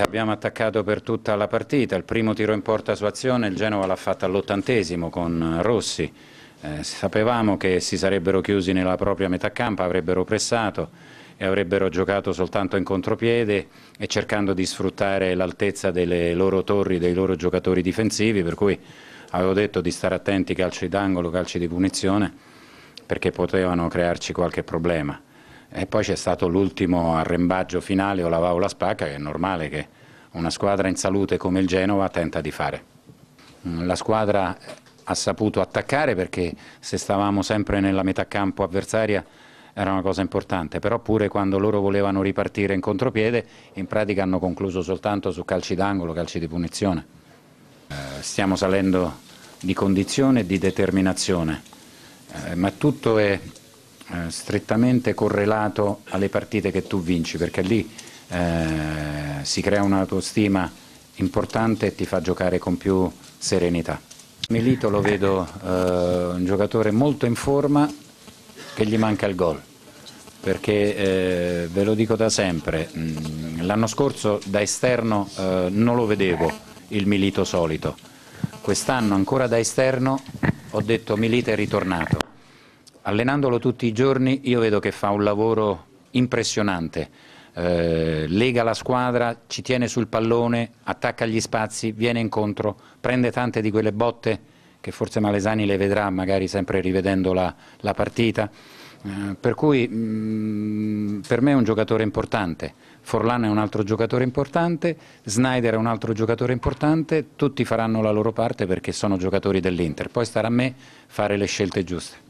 abbiamo attaccato per tutta la partita, il primo tiro in porta su azione il Genova l'ha fatta all'ottantesimo con Rossi, eh, sapevamo che si sarebbero chiusi nella propria metà campo, avrebbero pressato e avrebbero giocato soltanto in contropiede e cercando di sfruttare l'altezza delle loro torri, dei loro giocatori difensivi, per cui avevo detto di stare attenti ai calci d'angolo, calci di punizione, perché potevano crearci qualche problema. E poi c'è stato l'ultimo arrembaggio finale o la va la spacca, che è normale che una squadra in salute come il Genova tenta di fare. La squadra ha saputo attaccare perché se stavamo sempre nella metà campo avversaria era una cosa importante, però pure quando loro volevano ripartire in contropiede in pratica hanno concluso soltanto su calci d'angolo, calci di punizione. Eh, stiamo salendo di condizione e di determinazione, eh, ma tutto è eh, strettamente correlato alle partite che tu vinci, perché lì eh, si crea un'autostima importante e ti fa giocare con più serenità. Milito lo vedo eh, un giocatore molto in forma che gli manca il gol, perché eh, ve lo dico da sempre, mm, l'anno scorso da esterno eh, non lo vedevo il Milito solito, quest'anno ancora da esterno ho detto Milito è ritornato. Allenandolo tutti i giorni io vedo che fa un lavoro impressionante, eh, lega la squadra, ci tiene sul pallone, attacca gli spazi, viene incontro, prende tante di quelle botte che forse Malesani le vedrà magari sempre rivedendo la, la partita. Eh, per cui mh, mm, per me è un giocatore importante, Forlano è un altro giocatore importante, Snyder è un altro giocatore importante, tutti faranno la loro parte perché sono giocatori dell'Inter, poi starà a me fare le scelte giuste.